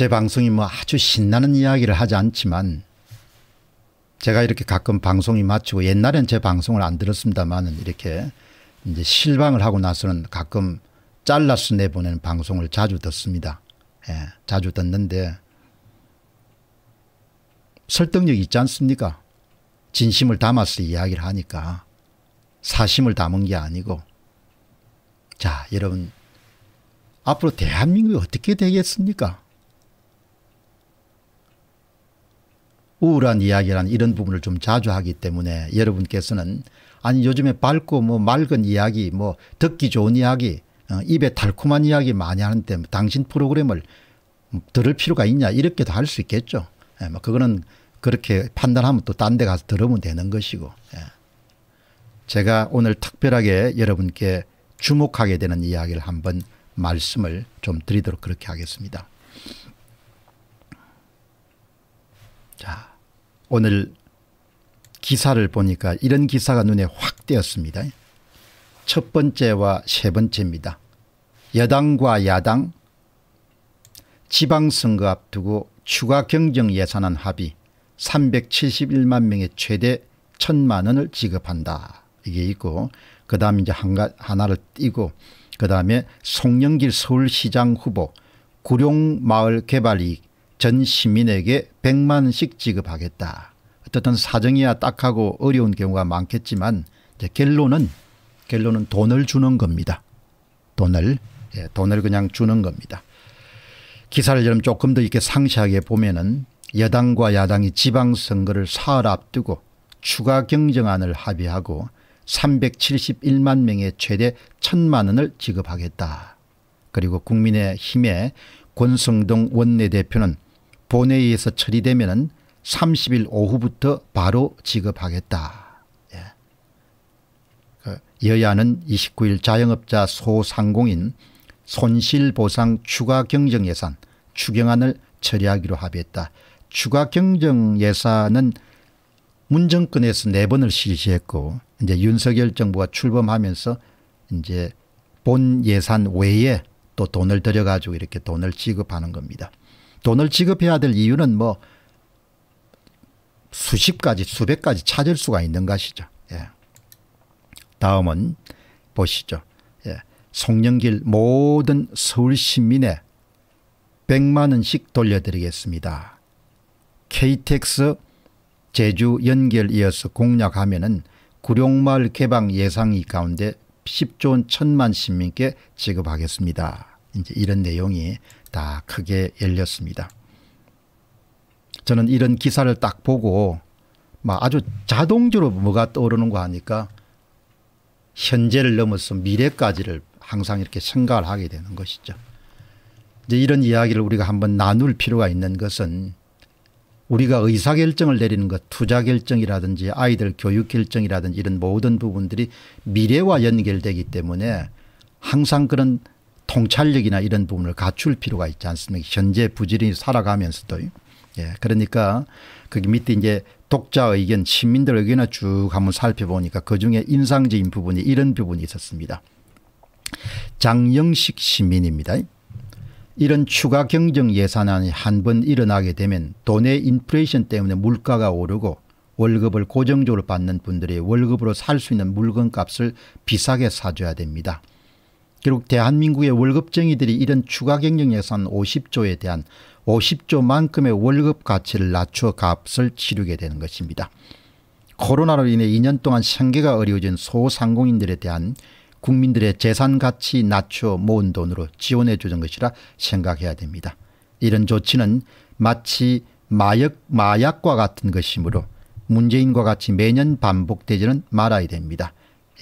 제 방송이 뭐 아주 신나는 이야기를 하지 않지만 제가 이렇게 가끔 방송이 마치고 옛날엔 제 방송을 안 들었습니다만 이렇게 이제 실방을 하고 나서는 가끔 잘라서 내보내는 방송을 자주 듣습니다. 예, 자주 듣는데 설득력 있지 않습니까? 진심을 담아서 이야기를 하니까 사심을 담은 게 아니고 자 여러분 앞으로 대한민국이 어떻게 되겠습니까? 우울한 이야기란 이런 부분을 좀 자주 하기 때문에 여러분께서는 아니 요즘에 밝고 뭐 맑은 이야기 뭐 듣기 좋은 이야기 어, 입에 달콤한 이야기 많이 하는데 당신 프로그램을 들을 필요가 있냐 이렇게도 할 수 있겠죠. 예, 뭐 그거는 그렇게 판단하면 또 딴 데 가서 들으면 되는 것이고 예. 제가 오늘 특별하게 여러분께 주목하게 되는 이야기를 한번 말씀을 좀 드리도록 그렇게 하겠습니다. 자, 오늘 기사를 보니까 이런 기사가 눈에 확 띄었습니다. 첫 번째와 세 번째입니다. 여당과 야당 지방선거 앞두고 추가 경정 예산안 합의 371만 명의 최대 1천만 원을 지급한다. 이게 있고 그 다음 이제 한가, 하나를 띄고 그 다음에 송영길 서울시장 후보 구룡마을 개발이익 전 시민에게 100만 씩 지급하겠다. 어쨌든 사정이야 딱하고 어려운 경우가 많겠지만 결론은 결론은 돈을 주는 겁니다. 돈을 예, 돈을 그냥 주는 겁니다. 기사를 좀 조금 더 이렇게 상세하게 보면은 여당과 야당이 지방선거를 사흘 앞두고 추가 경정안을 합의하고 371만 명의 최대 1천만 원을 지급하겠다. 그리고 국민의힘의 권성동 원내대표는 본회의에서 처리되면 30일 오후부터 바로 지급하겠다. 예. 그 여야는 29일 자영업자 소상공인 손실보상 추가경정예산 추경안을 처리하기로 합의했다. 추가경정예산은 문정권에서 네 번을 실시했고 이제 윤석열 정부가 출범하면서 이제 본 예산 외에 또 돈을 들여가지고 이렇게 돈을 지급하는 겁니다. 돈을 지급해야 될 이유는 뭐 수십 가지 수백 가지 찾을 수가 있는 것이죠. 예. 다음은 보시죠. 예. 송영길 모든 서울 시민의 100만 원씩 돌려드리겠습니다. KTX 제주 연결 이어서 공략하면 은 구룡마을 개방 예상이 가운데 10조 원 천만 시민께 지급하겠습니다. 이제 이런 내용이 다 크게 열렸습니다. 저는 이런 기사를 딱 보고 아주 자동적으로 뭐가 떠오르는가 하니까 현재를 넘어서 미래까지를 항상 이렇게 생각을 하게 되는 것이죠. 이제 이런 이야기를 우리가 한번 나눌 필요가 있는 것은 우리가 의사결정을 내리는 것 투자결정이라든지 아이들 교육결정이라든지 이런 모든 부분들이 미래와 연결되기 때문에 항상 그런 통찰력이나 이런 부분을 갖출 필요가 있지 않습니까? 현재 부지런히 살아가면서도. 예. 그러니까 거기 밑에 이제 독자 의견, 시민들 의견을 쭉 한번 살펴보니까 그 중에 인상적인 부분이 이런 부분이 있었습니다. 장영식 시민입니다. 이런 추가 경정 예산안이 한 번 일어나게 되면 돈의 인플레이션 때문에 물가가 오르고 월급을 고정적으로 받는 분들이 월급으로 살 수 있는 물건값을 비싸게 사줘야 됩니다. 결국 대한민국의 월급쟁이들이 이런 추가 경영 예산 50조에 대한 50조만큼의 월급 가치를 낮추어 값을 치르게 되는 것입니다. 코로나로 인해 2년 동안 생계가 어려워진 소상공인들에 대한 국민들의 재산 가치 낮춰 모은 돈으로 지원해 주는 것이라 생각해야 됩니다. 이런 조치는 마치 마약, 마약과 같은 것이므로 문재인과 같이 매년 반복되지는 말아야 됩니다.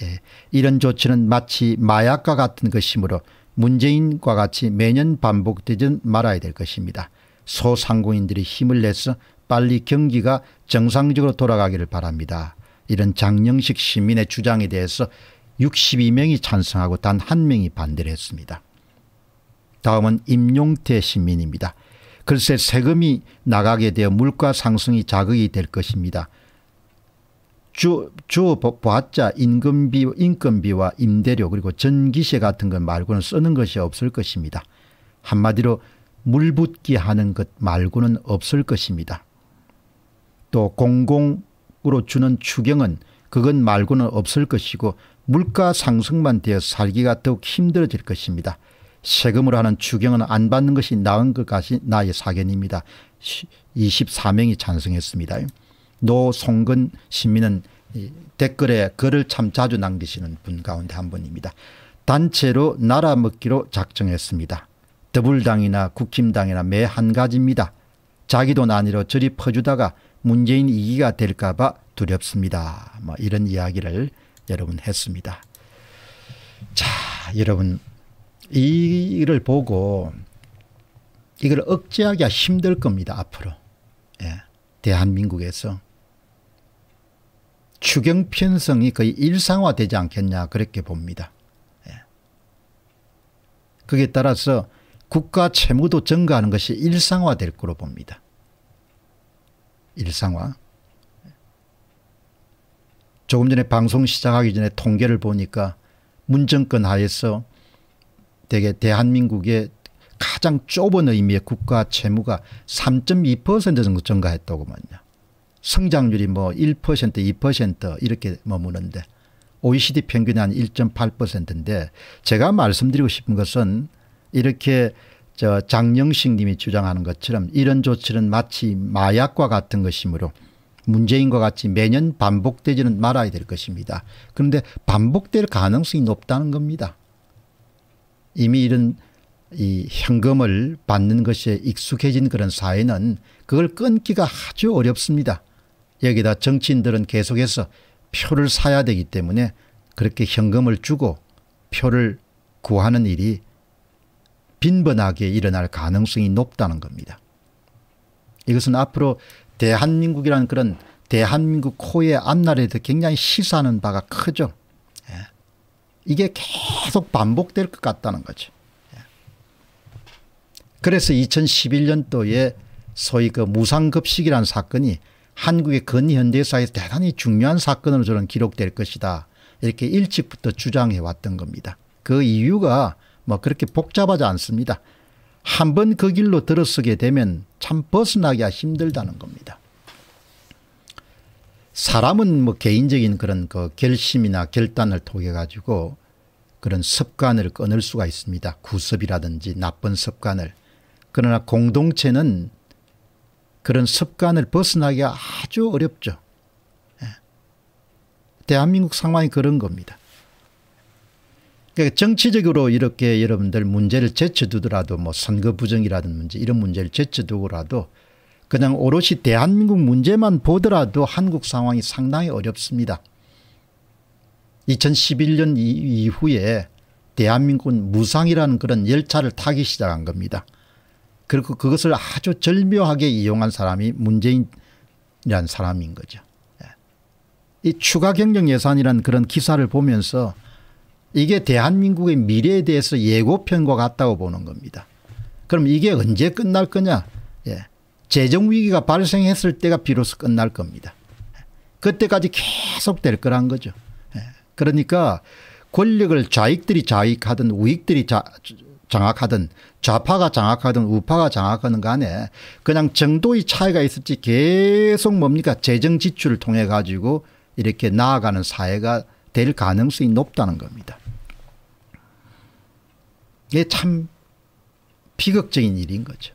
예, 이런 조치는 마치 마약과 같은 것이므로 문재인과 같이 매년 반복되진 말아야 될 것입니다. 소상공인들이 힘을 내서 빨리 경기가 정상적으로 돌아가기를 바랍니다. 이런 장영식 시민의 주장에 대해서 62명이 찬성하고 단 한 명이 반대를 했습니다. 다음은 임용태 시민입니다. 글쎄 세금이 나가게 되어 물가 상승이 자극이 될 것입니다. 주, 주 보았자 임금비, 인건비와 임대료 그리고 전기세 같은 것 말고는 쓰는 것이 없을 것입니다. 한마디로 물붓기 하는 것 말고는 없을 것입니다. 또 공공으로 주는 추경은 그것 말고는 없을 것이고 물가 상승만 되어 살기가 더욱 힘들어질 것입니다. 세금으로 하는 추경은 안 받는 것이 나은 것 같이 나의 사견입니다. 24명이 찬성했습니다. 노송근 시민은 댓글에 글을 참 자주 남기시는 분 가운데 한 분입니다. 단체로 날아먹기로 작정했습니다. 더불당이나 국힘당이나 매 한 가지입니다. 자기도 난이로 저리 퍼주다가 문재인 이기가 될까 봐 두렵습니다. 뭐 이런 이야기를 여러분 했습니다. 자 여러분 이를 보고 이걸 억제하기가 힘들 겁니다. 앞으로 예, 대한민국에서 추경 편성이 거의 일상화되지 않겠냐 그렇게 봅니다. 예. 그에 따라서 국가 채무도 증가하는 것이 일상화될 거로 봅니다. 일상화. 조금 전에 방송 시작하기 전에 통계를 보니까 문정권 하에서 대개 대한민국의 가장 좁은 의미의 국가 채무가 3.2% 정도 증가했다고만요. 성장률이 뭐 1%, 2% 이렇게 머무는데 OECD 평균이 한 1.8%인데 제가 말씀드리고 싶은 것은 이렇게 저 장영식 님이 주장하는 것처럼 이런 조치는 마치 마약과 같은 것이므로 문재인과 같이 매년 반복되지는 말아야 될 것입니다. 그런데 반복될 가능성이 높다는 겁니다. 이미 이런 이 현금을 받는 것에 익숙해진 그런 사회는 그걸 끊기가 아주 어렵습니다. 여기다 정치인들은 계속해서 표를 사야 되기 때문에 그렇게 현금을 주고 표를 구하는 일이 빈번하게 일어날 가능성이 높다는 겁니다. 이것은 앞으로 대한민국이라는 그런 대한민국 코의 앞날에도 굉장히 시사하는 바가 크죠. 예. 이게 계속 반복될 것 같다는 거죠. 예. 그래서 2011년도에 소위 그 무상급식이라는 사건이 한국의 근현대사에서 대단히 중요한 사건으로 저는 기록될 것이다. 이렇게 일찍부터 주장해 왔던 겁니다. 그 이유가 뭐 그렇게 복잡하지 않습니다. 한번 그 길로 들어서게 되면 참 벗어나기가 힘들다는 겁니다. 사람은 뭐 개인적인 그런 그 결심이나 결단을 통해 가지고 그런 습관을 끊을 수가 있습니다. 구습이라든지 나쁜 습관을. 그러나 공동체는 그런 습관을 벗어나기가 아주 어렵죠. 예. 대한민국 상황이 그런 겁니다. 그러니까 정치적으로 이렇게 여러분들 문제를 제쳐두더라도 뭐 선거 부정이라든 문제 이런 문제를 제쳐두더라도 그냥 오롯이 대한민국 문제만 보더라도 한국 상황이 상당히 어렵습니다. 2011년 이후에 대한민국은 무상이라는 그런 열차를 타기 시작한 겁니다. 그리고 그것을 아주 절묘하게 이용한 사람이 문재인이라는 사람인 거죠. 예. 이 추가 경정 예산이란 그런 기사를 보면서 이게 대한민국의 미래에 대해서 예고편과 같다고 보는 겁니다. 그럼 이게 언제 끝날 거냐? 예. 재정 위기가 발생했을 때가 비로소 끝날 겁니다. 예. 그때까지 계속 될 거란 거죠. 예. 그러니까 권력을 좌익들이 좌익하든 우익들이 자, 장악하든 좌파가 장악하든 우파가 장악하는 간에 그냥 정도의 차이가 있을지 계속 뭡니까 재정 지출을 통해 가지고 이렇게 나아가는 사회가 될 가능성이 높다는 겁니다. 이게 참 비극적인 일인 거죠.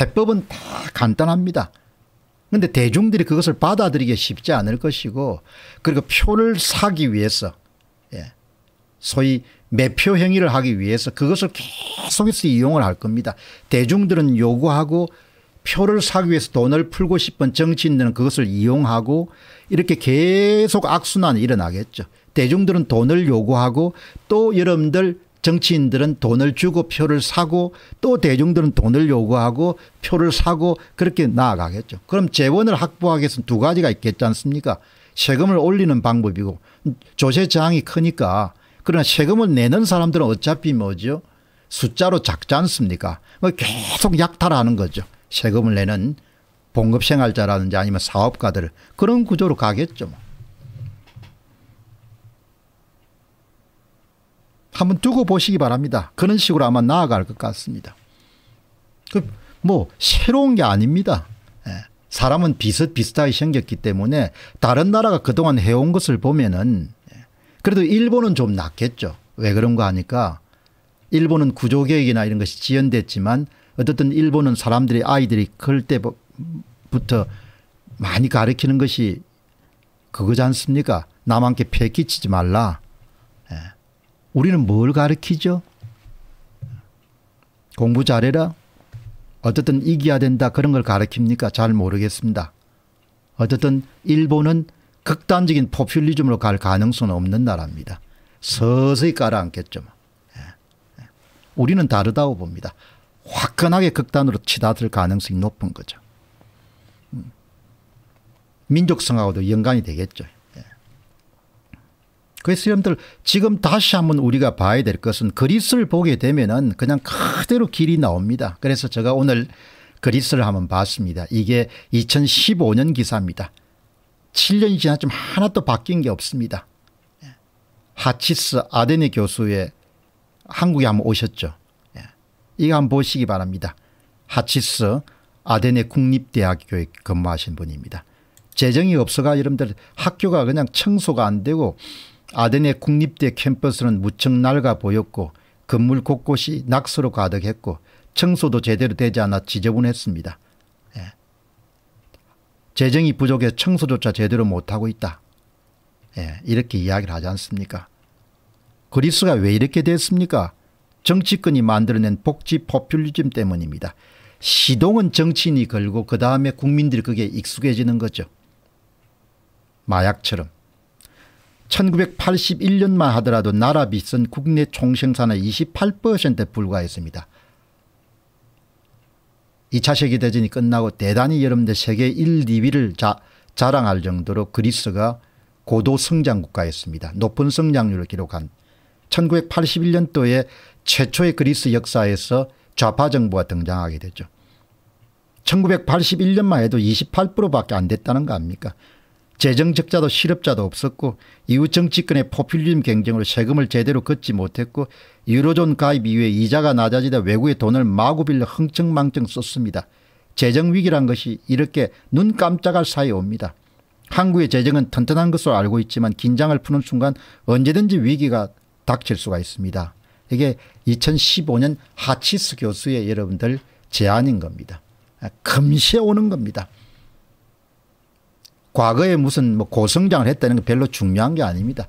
해법은 다 간단합니다. 그런데 대중들이 그것을 받아들이기 쉽지 않을 것이고 그리고 표를 사기 위해서 소위 매표 행위를 하기 위해서 그것을 계속해서 이용을 할 겁니다. 대중들은 요구하고 표를 사기 위해서 돈을 풀고 싶은 정치인들은 그것을 이용하고 이렇게 계속 악순환이 일어나겠죠. 대중들은 돈을 요구하고 또 여러분들 정치인들은 돈을 주고 표를 사고 또 대중들은 돈을 요구하고 표를 사고 그렇게 나아가겠죠. 그럼 재원을 확보하기 위해서는 두 가지가 있겠지 않습니까 세금을 올리는 방법이고 조세 저항이 크니까 그러나 세금을 내는 사람들은 어차피 뭐죠? 숫자로 작지 않습니까? 뭐 계속 약탈하는 거죠. 세금을 내는 봉급생활자라든지 아니면 사업가들 그런 구조로 가겠죠. 뭐. 한번 두고 보시기 바랍니다. 그런 식으로 아마 나아갈 것 같습니다. 그 뭐 새로운 게 아닙니다. 예. 사람은 비슷비슷하게 생겼기 때문에 다른 나라가 그동안 해온 것을 보면은 그래도 일본은 좀 낫겠죠. 왜 그런가 하니까 일본은 구조개혁이나 이런 것이 지연됐지만 어쨌든 일본은 사람들이 아이들이 클 때부터 많이 가르치는 것이 그거지 않습니까? 남한테 폐 끼치지 말라. 예. 우리는 뭘 가르치죠? 공부 잘해라. 어쨌든 이겨야 된다 그런 걸 가르칩니까? 잘 모르겠습니다. 어쨌든 일본은 극단적인 포퓰리즘으로 갈 가능성은 없는 나라입니다. 서서히 깔아앉겠죠. 뭐. 예, 예. 우리는 다르다고 봅니다. 화끈하게 극단으로 치닫을 가능성이 높은 거죠. 음. 민족성하고도 연관이 되겠죠. 예. 그래서 여러분들 지금 다시 한번 우리가 봐야 될 것은 그리스를 보게 되면은 그냥 그대로 길이 나옵니다. 그래서 제가 오늘 그리스를 한번 봤습니다. 이게 2015년 기사입니다. 7년이 지났지만 하나도 바뀐 게 없습니다. 하치스 아데네 교수의 한국에 한번 오셨죠. 예. 이거 한번 보시기 바랍니다. 하치스 아데네 국립대학교에 근무하신 분입니다. 재정이 없어가 여러분들 학교가 그냥 청소가 안 되고 아덴의 국립대 캠퍼스는 무척 낡아 보였고 건물 곳곳이 낙서로 가득했고 청소도 제대로 되지 않아 지저분했습니다. 재정이 부족해 청소조차 제대로 못하고 있다. 예, 이렇게 이야기를 하지 않습니까? 그리스가 왜 이렇게 됐습니까? 정치권이 만들어낸 복지 포퓰리즘 때문입니다. 시동은 정치인이 걸고 그 다음에 국민들이 그게 익숙해지는 거죠. 마약처럼. 1981년만 하더라도 나라 빚은 국내 총생산의 28%에 불과했습니다. 2차 세계대전이 끝나고 대단히 여러분들 세계 1, 2위를 자, 자랑할 정도로 그리스가 고도 성장 국가였습니다. 높은 성장률을 기록한 1981년도에 최초의 그리스 역사에서 좌파 정부가 등장하게 되죠. 1981년만 해도 28%밖에 안 됐다는 거 아닙니까? 재정적자도 실업자도 없었고 이후 정치권의 포퓰리즘 경쟁으로 세금을 제대로 걷지 못했고 유로존 가입 이후에 이자가 낮아지다 외국의 돈을 마구 빌려 흥청망청 썼습니다. 재정위기란 것이 이렇게 눈 깜짝할 사이에 옵니다. 한국의 재정은 튼튼한 것으로 알고 있지만 긴장을 푸는 순간 언제든지 위기가 닥칠 수가 있습니다. 이게 2015년 하치스 교수의 여러분들 제안인 겁니다. 아, 금시에 오는 겁니다. 과거에 무슨 뭐 고성장을 했다는 건 별로 중요한 게 아닙니다.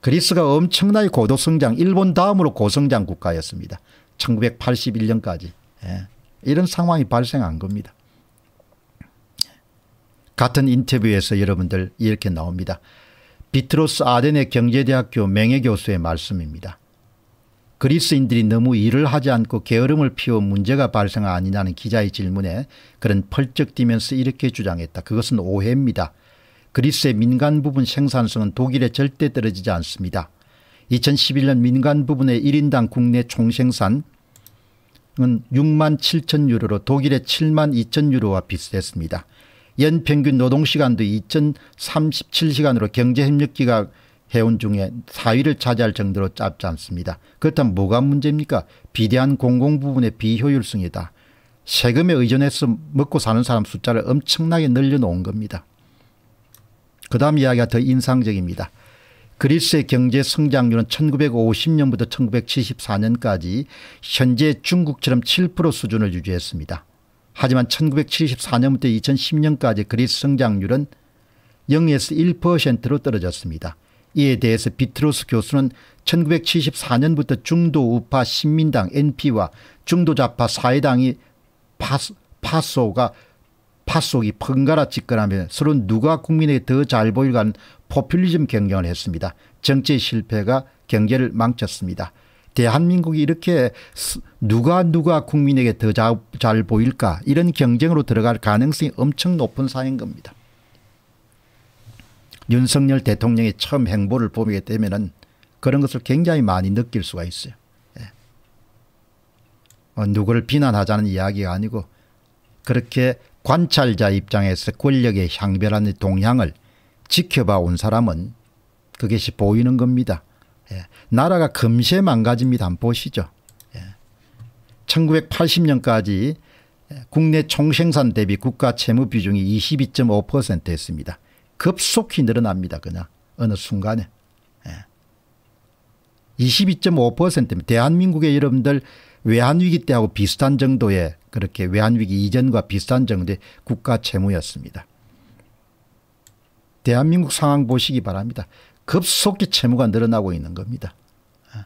그리스가 엄청나게 고도성장 일본 다음으로 고성장 국가였습니다. 1981년까지. 예. 이런 상황이 발생한 겁니다. 같은 인터뷰에서 여러분들 이렇게 나옵니다. 비트로스 아덴의 경제대학교 명예교수의 말씀입니다. 그리스인들이 너무 일을 하지 않고 게으름을 피워 문제가 발생하 아니냐는 기자의 질문에 그런 펄쩍 뛰면서 이렇게 주장했다. 그것은 오해입니다. 그리스의 민간 부분 생산성은 독일에 절대 떨어지지 않습니다. 2011년 민간 부분의 1인당 국내 총생산은 6만 7천 유로로 독일의 7만 2천 유로와 비슷했습니다. 연평균 노동시간도 2037시간으로 경제협력기가 회운 중에 4위를 차지할 정도로 짧지 않습니다. 그렇다면 뭐가 문제입니까? 비대한 공공 부분의 비효율성이다. 세금에 의존해서 먹고 사는 사람 숫자를 엄청나게 늘려놓은 겁니다. 그 다음 이야기가 더 인상적입니다. 그리스의 경제 성장률은 1950년부터 1974년까지 현재 중국처럼 7% 수준을 유지했습니다. 하지만 1974년부터 2010년까지 그리스 성장률은 0에서 1%로 떨어졌습니다. 이에 대해서 비트로스 교수는 1974년부터 중도 우파 신민당 NP와 중도 좌파 사회당이 파소가 파속이 번갈아 집권하며 서로 누가 국민에게 더 잘 보일까 는 포퓰리즘 경쟁을 했습니다. 정치 실패가 경제를 망쳤습니다. 대한민국이 이렇게 누가 누가 국민에게 더 잘 보일까 이런 경쟁으로 들어갈 가능성이 엄청 높은 사인 겁니다. 윤석열 대통령의 처음 행보를 보게 되면 그런 것을 굉장히 많이 느낄 수가 있어요. 예. 어, 누구를 비난하자는 이야기가 아니고 그렇게 관찰자 입장에서 권력의 향배라는 동향을 지켜봐 온 사람은 그것이 보이는 겁니다. 예. 나라가 금세 망가집니다. 한번 보시죠. 예. 1980년까지 예, 국내 총생산 대비 국가 채무 비중이 22.5%였습니다. 급속히 늘어납니다. 그냥 어느 순간에. 22.5%면 예. 대한민국의 여러분들 외환위기 때하고 비슷한 정도의 그렇게 외환위기 이전과 비슷한 정도의 국가 채무였습니다. 대한민국 상황 보시기 바랍니다. 급속히 채무가 늘어나고 있는 겁니다. 예.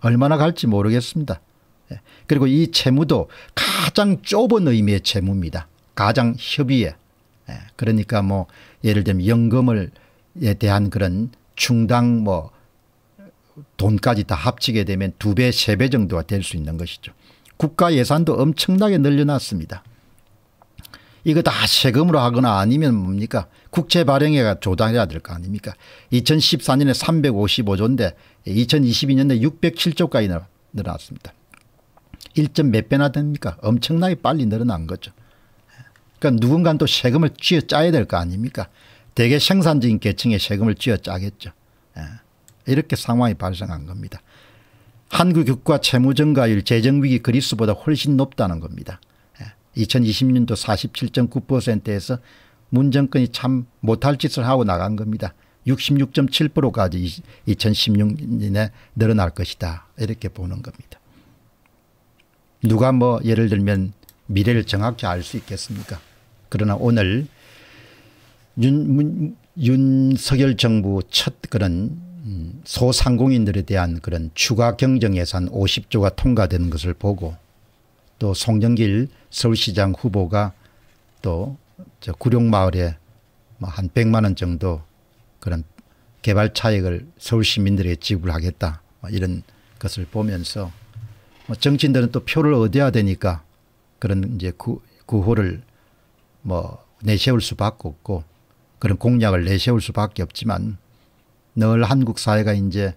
얼마나 갈지 모르겠습니다. 예. 그리고 이 채무도 가장 좁은 의미의 채무입니다. 가장 협의의 예, 그러니까 뭐 예를 들면 연금을 에 대한 그런 충당 뭐 돈까지 다 합치게 되면 두 배, 세 배 정도가 될 수 있는 것이죠. 국가 예산도 엄청나게 늘려놨습니다. 이거 다 세금으로 하거나 아니면 뭡니까? 국채 발행회가 조달해야 될 거 아닙니까? 2014년에 355조인데 2022년에 607조까지 늘어났습니다. 1. 몇 배나 됩니까? 엄청나게 빨리 늘어난 거죠. 그러니까 누군가는 또 세금을 쥐어 짜야 될 거 아닙니까? 대개 생산적인 계층에 세금을 쥐어 짜겠죠. 예. 이렇게 상황이 발생한 겁니다. 한국 국가 채무증가율 재정위기 그리스보다 훨씬 높다는 겁니다. 2020년도 47.9%에서 문 정권이 참 못할 짓을 하고 나간 겁니다. 66.7%까지 2016년에 늘어날 것이다. 이렇게 보는 겁니다. 누가 뭐 예를 들면 미래를 정확히 알 수 있겠습니까? 그러나 오늘 윤, 문, 윤석열 정부 첫 그런 음, 소상공인들에 대한 그런 추가 경정 예산 50조가 통과된 것을 보고 또 송정길 서울시장 후보가 또 구룡마을에 뭐 한 100만 원 정도 그런 개발 차익을 서울 시민들에게 지불하겠다 뭐 이런 것을 보면서 뭐 정치인들은 또 표를 얻어야 되니까 그런 이제 구, 구호를 뭐 내세울 수밖에 없고 그런 공약을 내세울 수밖에 없지만 늘 한국 사회가 이제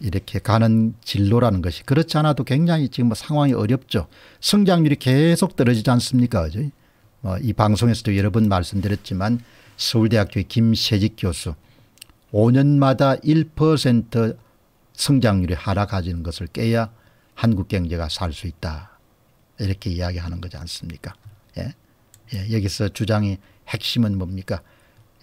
이렇게 가는 진로라는 것이 그렇지 않아도 굉장히 지금 상황이 어렵죠. 성장률이 계속 떨어지지 않습니까? 그죠? 뭐이 방송에서도 여러 번 말씀드렸지만 서울대학교의 김세직 교수 5년마다 1% 성장률이 하락하지는 것을 깨야 한국 경제가 살 수 있다. 이렇게 이야기하는 거지 않습니까? 예? 예, 여기서 주장이 핵심은 뭡니까?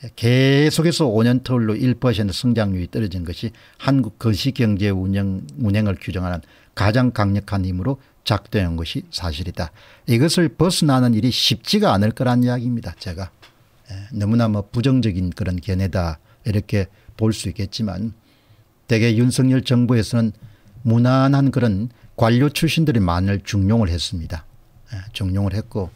예, 계속해서 5년 터울로 1% 성장률이 떨어진 것이 한국 거시경제 운영, 운행을 규정하는 가장 강력한 힘으로 작동한 것이 사실이다. 이것을 벗어나는 일이 쉽지가 않을 거란 이야기입니다. 제가 예, 너무나 뭐 부정적인 그런 견해다 이렇게 볼 수 있겠지만 대개 윤석열 정부에서는 무난한 그런 관료 출신들이 많을 중용을 했습니다. 예, 중용을 했고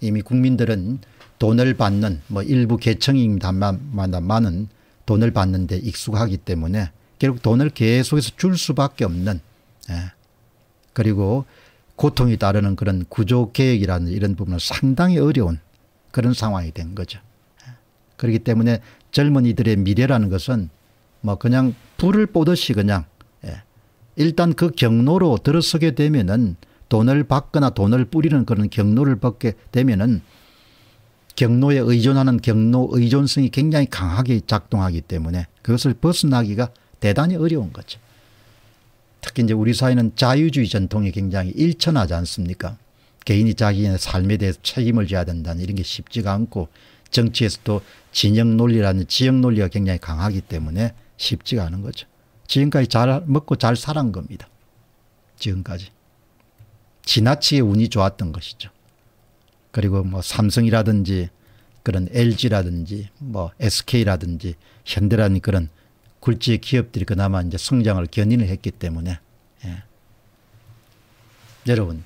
이미 국민들은 돈을 받는 뭐 일부 계층입니다만은 돈을 받는 데 익숙하기 때문에 결국 돈을 계속해서 줄 수밖에 없는 예. 그리고 고통이 따르는 그런 구조개혁이라는 이런 부분은 상당히 어려운 그런 상황이 된 거죠. 예. 그렇기 때문에 젊은이들의 미래라는 것은 뭐 그냥 불을 보듯이 그냥 예. 일단 그 경로로 들어서게 되면은 돈을 받거나 돈을 뿌리는 그런 경로를 벗게 되면은 경로에 의존하는 경로 의존성이 굉장히 강하게 작동하기 때문에 그것을 벗어나기가 대단히 어려운 거죠. 특히 이제 우리 사회는 자유주의 전통이 굉장히 일천하지 않습니까? 개인이 자기의 삶에 대해서 책임을 져야 된다는 이런 게 쉽지가 않고 정치에서도 진영 논리라는 지역 논리가 굉장히 강하기 때문에 쉽지가 않은 거죠. 지금까지 잘 먹고 잘 살은 겁니다. 지금까지. 지나치게 운이 좋았던 것이죠. 그리고 뭐 삼성이라든지 그런 LG라든지 뭐 SK라든지 현대라는 그런 굴지의 기업들이 그나마 이제 성장을 견인을 했기 때문에 예. 여러분